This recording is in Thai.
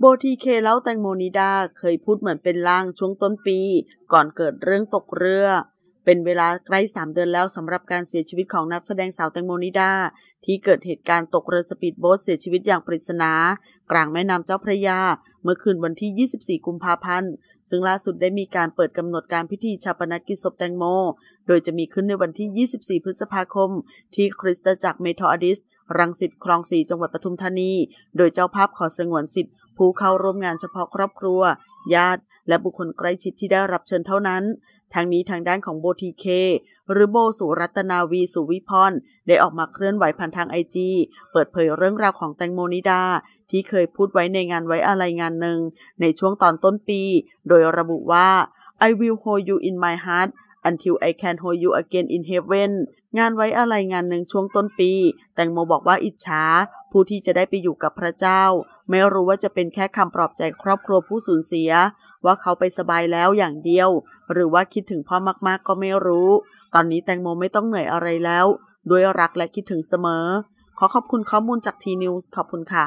โบทีเคเล่าแตงโมนิดาเคยพูดเหมือนเป็นล่างช่วงต้นปี ก่อนเกิดเรื่องตกเรือ เป็นเวลาใกล้สามเดือนแล้วสำหรับการเสียชีวิตของนักแสดงสาวแตงโมนิดา ที่เกิดเหตุการณ์ตกเรือสปีดโบ๊ทเสียชีวิตอย่างปริศนา กลางแม่น้ำเจ้าพระยาเมื่อคืนวันที่ 24 กุมภาพันธ์ ซึ่งล่าสุดได้มีการเปิดกำหนดการพิธีชาปนกิจศพแตงโม โดยจะมีขึ้นในวันที่ 24 พฤษภาคม ที่คริสตจักรเมทอดิสรังสิตคลองสีจังหวัดปทุมธานี โดยเจ้าภาพขอสงวนสิทธิ์ผู้เข้าร่วมงานเฉพาะครอบครัว ญาติ และบุคคลใกล้ชิดที่ได้รับเชิญเท่านั้นทั้งนี้ทางด้านของโบทีเคหรือโบสุรัตนาวีสุวิพรได้ออกมาเคลื่อนไหวผ่านทางไอจีเปิดเผยเรื่องราวของแตงโมนิดา ที่เคยพูดไว้ในงานไว้อะไรงานหนึ่งในช่วงตอนต้นปี โดยระบุว่า I will hold you in my heart Until I can hold you again in heaven งานไว้อะไรงานหนึ่งช่วงต้นปี แตงโมบอกว่าอิจฉาผู้ที่จะได้ไปอยู่กับพระเจ้า ไม่รู้ว่าจะเป็นแค่คำปลอบใจครอบครัวผู้สูญเสีย ว่าเขาไปสบายแล้วอย่างเดียว หรือว่าคิดถึงพ่อมากๆก็ไม่รู้ ตอนนี้แตงโมไม่ต้องเหนื่อยอะไรแล้ว ด้วยรักและคิดถึงเสมอ ขอขอบคุณข้อมูลจากทีนิวส์ขอบคุณค่ะ